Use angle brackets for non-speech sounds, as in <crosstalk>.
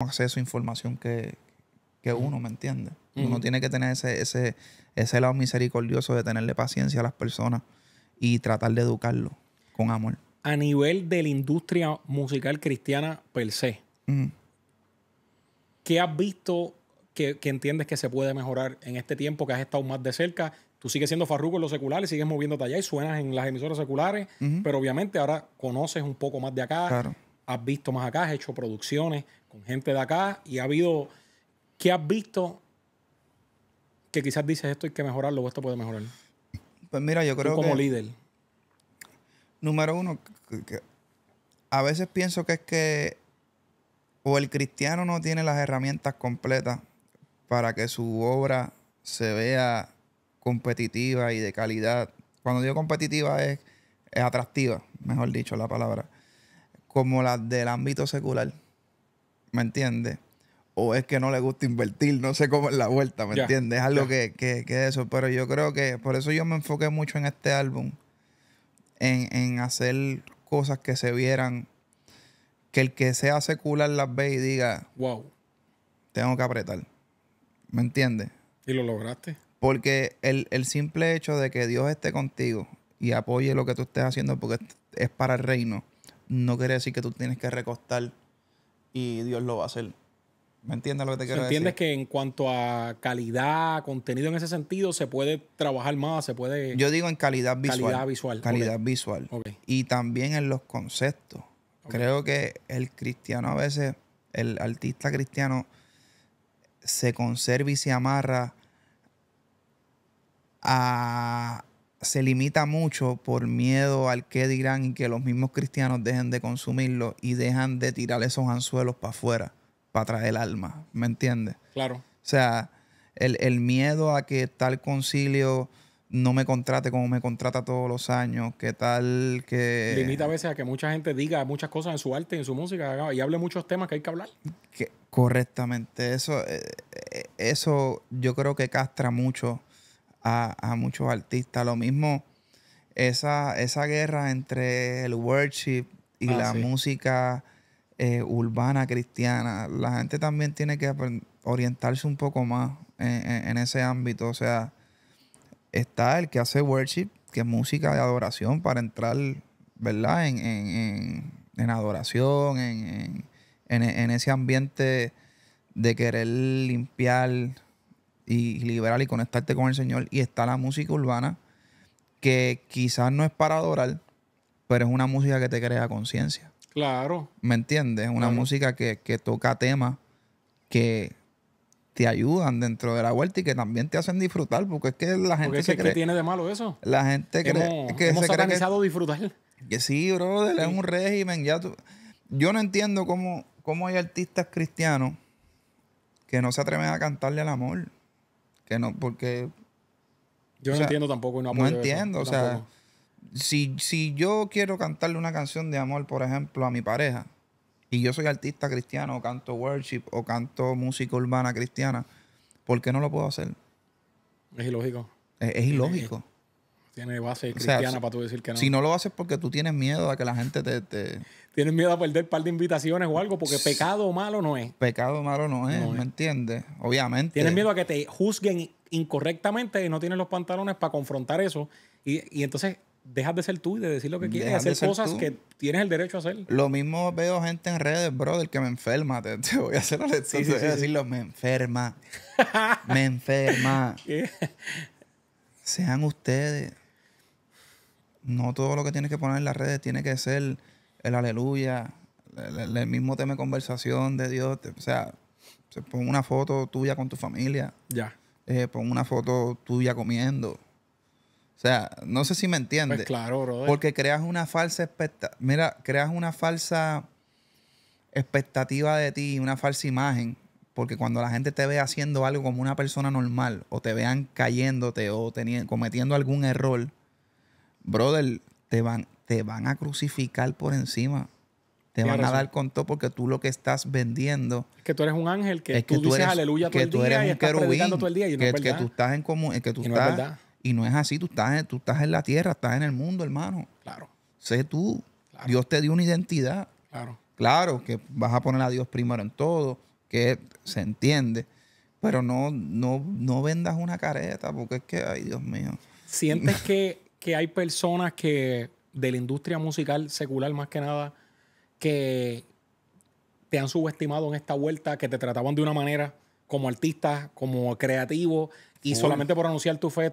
acceso a información que, uno, ¿me entiende? Uno tiene que tener ese, ese, lado misericordioso de tenerle paciencia a las personas y tratar de educarlo con amor. A nivel de la industria musical cristiana per se, ¿qué has visto que, entiendes que se puede mejorar en este tiempo que has estado más de cerca? Tú sigues siendo farruco en los seculares, sigues moviéndote allá y suenas en las emisoras seculares, pero obviamente ahora conoces un poco más de acá. Claro has visto más acá, has hecho producciones con gente de acá y ha habido. ¿Qué has visto que quizás dices esto hay que mejorarlo o esto puede mejorar? Pues mira, yo creo Tú como líder. Número uno, a veces pienso que es que o el cristiano no tiene las herramientas completas para que su obra se vea competitiva y de calidad. Cuando digo competitiva es atractiva, mejor dicho la palabra como las del ámbito secular. ¿Me entiendes? O es que no le gusta invertir, no sé cómo es la vuelta, ¿me entiendes? Es algo que, que, eso. Pero yo creo que por eso yo me enfoqué mucho en este álbum, en, hacer cosas que se vieran, que el que sea secular las ve y diga, wow, tengo que apretar. ¿Me entiendes? Y lo lograste. Porque el simple hecho de que Dios esté contigo y apoye lo que tú estés haciendo porque es para el reino no quiere decir que tú tienes que recostar y Dios lo va a hacer. ¿Me entiendes lo que te quiero decir? ¿Entiendes que en cuanto a calidad, contenido en ese sentido, se puede trabajar más, se puede... Yo digo en calidad visual. Calidad visual. Calidad visual. Y también en los conceptos. Creo que el cristiano a veces, el artista cristiano, se conserva y se amarra a, se limita mucho por miedo al que dirán y que los mismos cristianos dejen de consumirlo y dejan de tirar esos anzuelos para afuera, para traer alma, ¿me entiendes? Claro. O sea, el, miedo a que tal concilio no me contrate como me contrata todos los años, que tal que... Limita a veces a que mucha gente diga muchas cosas en su arte, en su música, y hable muchos temas que hay que hablar. correctamente, eso, eh, eh, eso yo creo que castra mucho a, muchos artistas. Lo mismo, esa, esa guerra entre el worship y ah, la música eh, urbana cristiana, la gente también tiene que orientarse un poco más en, ese ámbito. O sea, está el que hace worship, que es música de adoración para entrar, ¿verdad? En, en, adoración, en, en, ese ambiente de querer limpiar y liberar y conectarte con el Señor. Y está la música urbana, que quizás no es para adorar, pero es una música que te crea conciencia. Claro. ¿Me entiendes? Una música que, toca temas que te ayudan dentro de la huerta y que también te hacen disfrutar, porque es que la gente se cree... que tiene de malo eso? La gente cree que se cree disfrutar. Que sí, brother, es un régimen. Ya tú... Yo no entiendo cómo, cómo hay artistas cristianos que no se atreven a cantarle al amor. Que no, porque... Yo no entiendo tampoco. No, no entiendo, o sea, si, si yo quiero cantarle una canción de amor, por ejemplo, a mi pareja, y yo soy artista cristiano, o canto worship, o canto música urbana cristiana, ¿por qué no lo puedo hacer? Es ilógico. es ilógico. Tiene base cristiana para tú decir que no. Si no lo haces porque tú tienes miedo a que la gente te, Tienes miedo a perder un par de invitaciones o algo, porque pecado malo no es. Pecado malo no es, ¿me entiendes? Obviamente. Tienes miedo a que te juzguen incorrectamente y no tienes los pantalones para confrontar eso. Y, entonces dejas de ser tú y de decir lo que quieres, hacer cosas que tienes el derecho a hacer. Lo mismo veo gente en redes, brother, que me enferma. Te, voy a hacer la lección, sí, voy decirlo, me enferma. <laughs> me enferma. Sean ustedes no todo lo que tienes que poner en las redes tiene que ser el aleluya, el, mismo tema de conversación de Dios. o sea, pon una foto tuya con tu familia. Ya. Eh, pon una foto tuya comiendo. O sea, no sé si me entiendes. Pues claro, bro. Porque creas una falsa Mira, creas una falsa expectativa de ti, una falsa imagen. Porque cuando la gente te ve haciendo algo como una persona normal, o te vean cayéndote, o cometiendo algún error, brother, te van, te van a crucificar por encima. Te van a dar con todo porque tú lo que estás vendiendo. Es que tú eres un ángel que, tú, dices eres, aleluya todo que el tú eres un que, es que tú estás en común, que tú y no estás, es y no es así, tú estás, tú estás en la tierra, estás en el mundo, hermano. Claro. Sé tú. Dios te dio una identidad. Claro. Claro que vas a poner a Dios primero en todo, que se entiende, pero no no no vendas una careta porque es que ay, Dios mío. Sientes <laughs> que que hay personas que de la industria musical secular más que nada que te han subestimado en esta vuelta, que te trataban de una manera como artista, como creativo y solamente por anunciar tu fe